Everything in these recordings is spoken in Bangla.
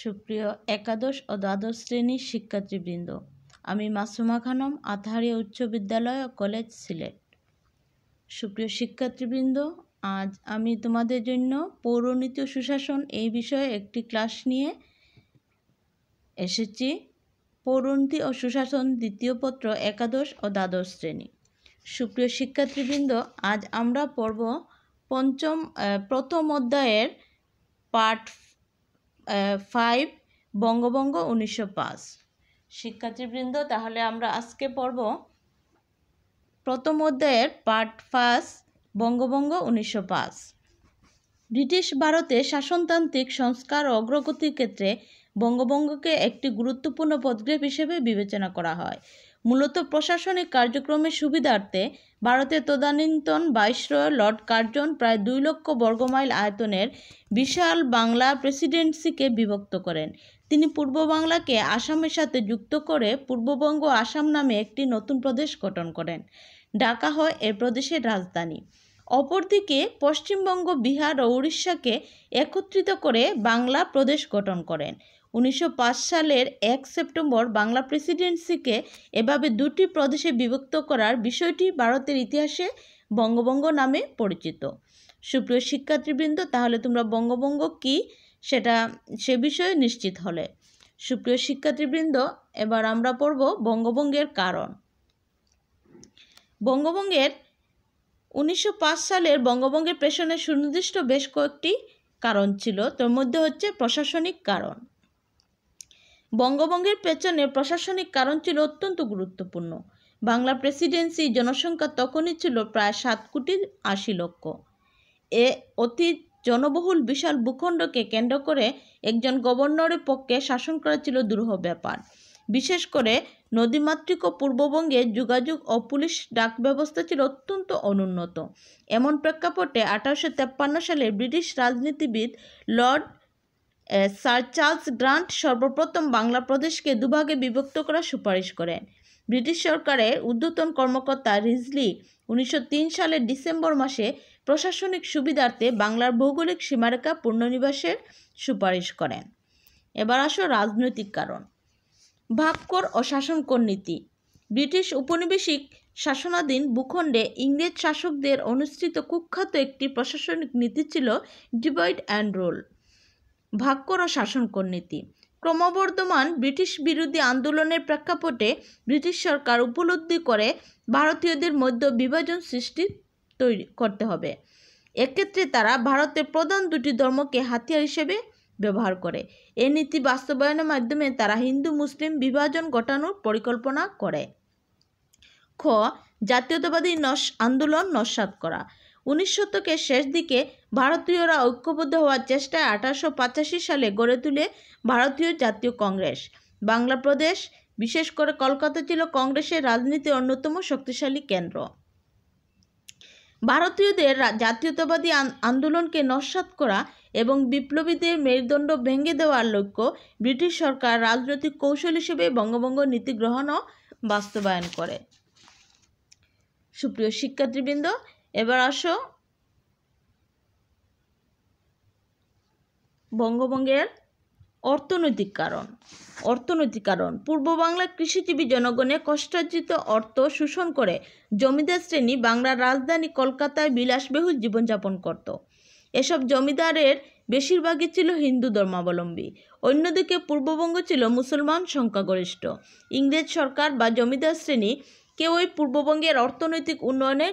সুপ্রিয় একাদশ ও দ্বাদশ শ্রেণীর শিক্ষার্থীবৃন্দ আমি মাসুমা খানম আথারিয়া উচ্চ বিদ্যালয় ও কলেজ সিলেট সুপ্রিয় শিক্ষার্থীবৃন্দ আজ আমি তোমাদের জন্য পৌরনীতি সুশাসন এই বিষয়ে একটি ক্লাস নিয়ে এসেছি পৌরনীতি ও সুশাসন দ্বিতীয় পত্র একাদশ ও দ্বাদশ শ্রেণী সুপ্রিয় শিক্ষার্থীবৃন্দ আজ আমরা পড়ব পঞ্চম প্রথম অধ্যায়ের পাঠ ফাইভ বঙ্গবঙ্গ উনিশশো পাঁচ শিক্ষার্থীবৃন্দ তাহলে আমরা আজকে পড়ব প্রথম অধ্যায়ের পার্ট ফার্স্ট বঙ্গবঙ্গ উনিশশো পাঁচ ব্রিটিশ ভারতে শাসনতান্ত্রিক সংস্কার অগ্রগতির ক্ষেত্রে বঙ্গবঙ্গকে একটি গুরুত্বপূর্ণ পদক্ষেপ হিসেবে বিবেচনা করা হয় মূলত প্রশাসনিক কার্যক্রমের সুবিধার্থে ভারতের তদানীন্তন ভাইসরয় লর্ড কার্জন প্রায় দুই লক্ষ বর্গমাইল আয়তনের বিশাল বাংলা প্রেসিডেন্সিকে বিভক্ত করেন তিনি পূর্ব বাংলাকে আসামের সাথে যুক্ত করে পূর্ববঙ্গ আসাম নামে একটি নতুন প্রদেশ গঠন করেন ঢাকা হয় এ প্রদেশের রাজধানী অপরদিকে পশ্চিমবঙ্গ বিহার ও উড়িষ্যাকে একত্রিত করে বাংলা প্রদেশ গঠন করেন উনিশশো সালের এক সেপ্টেম্বর বাংলা প্রেসিডেন্সিকে এভাবে দুটি প্রদেশে বিভক্ত করার বিষয়টি ভারতের ইতিহাসে বঙ্গভঙ্গ নামে পরিচিত সুপ্রিয় শিক্ষার্থীবৃন্দ তাহলে তোমরা বঙ্গভঙ্গ কি সেটা সে বিষয়ে নিশ্চিত হলে সুপ্রিয় শিক্ষার্থীবৃন্দ এবার আমরা পড়ব বঙ্গভঙ্গের কারণ বঙ্গভঙ্গের উনিশশো সালের বঙ্গভঙ্গের পেছনে সুনির্দিষ্ট বেশ কয়েকটি কারণ ছিল তার মধ্যে হচ্ছে প্রশাসনিক কারণ বঙ্গভঙ্গের পেছনে প্রশাসনিক কারণ ছিল অত্যন্ত গুরুত্বপূর্ণ বাংলা প্রেসিডেন্সি জনসংখ্যা তখনই ছিল প্রায় সাত কোটি আশি লক্ষ এ অতি জনবহুল বিশাল ভূখণ্ডকে কেন্দ্র করে একজন গভর্নরের পক্ষে শাসন করা ছিল দুরূহ ব্যাপার বিশেষ করে নদীমাতৃক ও পূর্ববঙ্গে যোগাযোগ ও পুলিশ ডাক ব্যবস্থা ছিল অত্যন্ত অনুন্নত এমন প্রেক্ষাপটে আঠারোশো সালে ব্রিটিশ রাজনীতিবিদ লর্ড স্যার চার্লস গ্রান্ট সর্বপ্রথম বাংলা প্রদেশকে দুভাগে বিভক্ত করার সুপারিশ করেন ব্রিটিশ সরকারের ঊর্ধ্বতন কর্মকর্তা রিজলি উনিশশো সালের ডিসেম্বর মাসে প্রশাসনিক সুবিধার্থে বাংলার ভৌগোলিক সীমারেখা পুনর্নিবাসের সুপারিশ করেন এবার আসো রাজনৈতিক কারণ ভাগকর ও শাসনকর নীতি ব্রিটিশ উপনিবেশিক শাসনাধীন ভূখণ্ডে ইংরেজ শাসকদের অনুষ্ঠিত কুখ্যাত একটি প্রশাসনিক নীতি ছিল ডিভাইড অ্যান্ড রোল ভাগ করা শাসন করনীতি ক্রমবর্ধমান ব্রিটিশ বিরোধী আন্দোলনের প্রেক্ষাপটে ব্রিটিশ সরকার উপলব্ধি করে ভারতীয়দের মধ্যে বিভাজন সৃষ্টি তৈরি করতে হবে এক্ষেত্রে তারা ভারতের প্রধান দুটি ধর্মকে হাতিয়ার হিসেবে ব্যবহার করে এ নীতি বাস্তবায়নের মাধ্যমে তারা হিন্দু মুসলিম বিভাজন ঘটানোর পরিকল্পনা করে খ জাতীয়তাবাদী নস আন্দোলন নস্বাত করা উনিশ শতকের শেষ দিকে ভারতীয়রা ঐক্যবদ্ধ হওয়ার চেষ্টায় আঠারোশো পঁচাশি সালে গড়ে তুলে ভারতীয় জাতীয় কংগ্রেস বাংলা প্রদেশ বিশেষ করে কলকাতা ছিল কংগ্রেসের রাজনীতির অন্যতম শক্তিশালী কেন্দ্র ভারতীয়দের জাতীয়তাবাদী আন্দোলনকে নস্বাত করা এবং বিপ্লবীদের মেরুদণ্ড ভেঙে দেওয়ার লক্ষ্য ব্রিটিশ সরকার রাজনৈতিক কৌশল হিসেবে বঙ্গভঙ্গ নীতি গ্রহণও বাস্তবায়ন করে সুপ্রিয় শিক্ষার্থীবৃন্দ এবার আসো বঙ্গভঙ্গের অর্থনৈতিক কারণ অর্থনৈতিক কারণ পূর্ব বাংলার কৃষিজীবী জনগণের কষ্টার্জিত অর্থ শোষণ করে জমিদার শ্রেণী বাংলার রাজধানী কলকাতায় বিলাসবহুল জীবনযাপন করত এসব জমিদারের বেশিরভাগই ছিল হিন্দু ধর্মাবলম্বী অন্যদিকে পূর্ববঙ্গ ছিল মুসলমান সংখ্যাগরিষ্ঠ ইংরেজ সরকার বা জমিদার শ্রেণী কেউই পূর্ববঙ্গের অর্থনৈতিক উন্নয়নে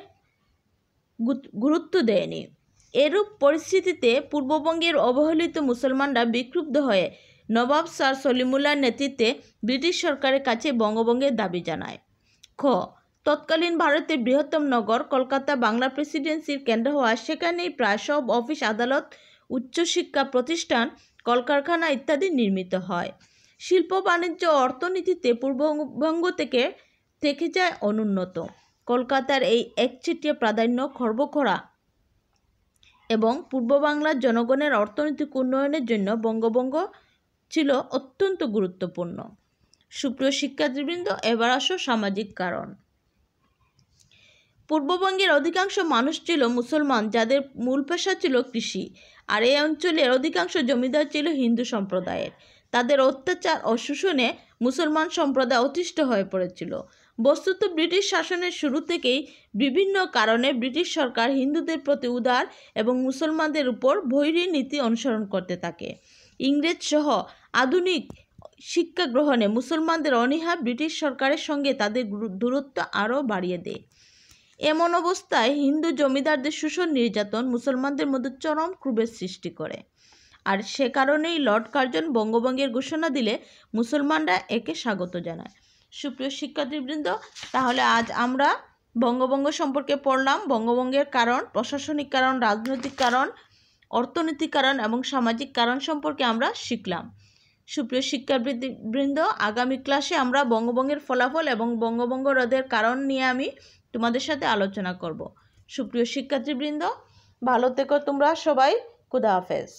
গুরুত্ব দেয়নি এরূপ পরিস্থিতিতে পূর্ববঙ্গের অবহেলিত মুসলমানরা বিক্ষুব্ধ হয়ে নবাব স্যার সলিমুল্লার নেতৃত্বে ব্রিটিশ সরকারের কাছে বঙ্গভঙ্গের দাবি জানায় খ তৎকালীন ভারতের বৃহত্তম নগর কলকাতা বাংলা প্রেসিডেন্সির কেন্দ্র হওয়া সেখানেই প্রায় সব অফিস আদালত উচ্চশিক্ষা প্রতিষ্ঠান কলকারখানা ইত্যাদি নির্মিত হয় শিল্প বাণিজ্য অর্থনীতিতে পূর্ববঙ্গ থেকে থেকে যায় অনুন্নত কলকাতার এই একচেটিয়া প্রাধান্য খর্ব করা এবং পূর্ব বাংলার জনগণের অর্থনৈতিক উন্নয়নের জন্য বঙ্গভঙ্গ ছিল অত্যন্ত গুরুত্বপূর্ণ সুপ্রিয় শিক্ষার্থীবৃন্দ এবার আসো সামাজিক কারণ পূর্ববঙ্গের অধিকাংশ মানুষ ছিল মুসলমান যাদের মূল পেশা ছিল কৃষি আর এই অঞ্চলের অধিকাংশ জমিদার ছিল হিন্দু সম্প্রদায়ের তাদের অত্যাচার ও শোষণে মুসলমান সম্প্রদায় অতিষ্ঠ হয়ে পড়েছিল বস্তুত ব্রিটিশ শাসনের শুরু থেকেই বিভিন্ন কারণে ব্রিটিশ সরকার হিন্দুদের প্রতি উদার এবং মুসলমানদের উপর ভৈরী নীতি অনুসরণ করতে থাকে ইংরেজ সহ আধুনিক শিক্ষা গ্রহণে মুসলমানদের অনীহা ব্রিটিশ সরকারের সঙ্গে তাদের দূরত্ব আরও বাড়িয়ে দেয় এমন অবস্থায় হিন্দু জমিদারদের শোষণ নির্যাতন মুসলমানদের মধ্যে চরম ক্রুবের সৃষ্টি করে আর সে কারণেই লর্ড কার্জন বঙ্গভঙ্গের ঘোষণা দিলে মুসলমানরা একে স্বাগত জানায় সুপ্রিয় শিক্ষার্থীবৃন্দ তাহলে আজ আমরা বঙ্গভঙ্গ সম্পর্কে পড়লাম বঙ্গভঙ্গের কারণ প্রশাসনিক কারণ রাজনৈতিক কারণ অর্থনৈতিক কারণ এবং সামাজিক কারণ সম্পর্কে আমরা শিখলাম সুপ্রিয় শিক্ষাবৃন্দ আগামী ক্লাসে আমরা বঙ্গভঙ্গের ফলাফল এবং বঙ্গভঙ্গ হ্রদের কারণ নিয়ে আমি তোমাদের সাথে আলোচনা করব সুপ্রিয় শিক্ষার্থীবৃন্দ ভালো থেকো তোমরা সবাই খুদা হাফেজ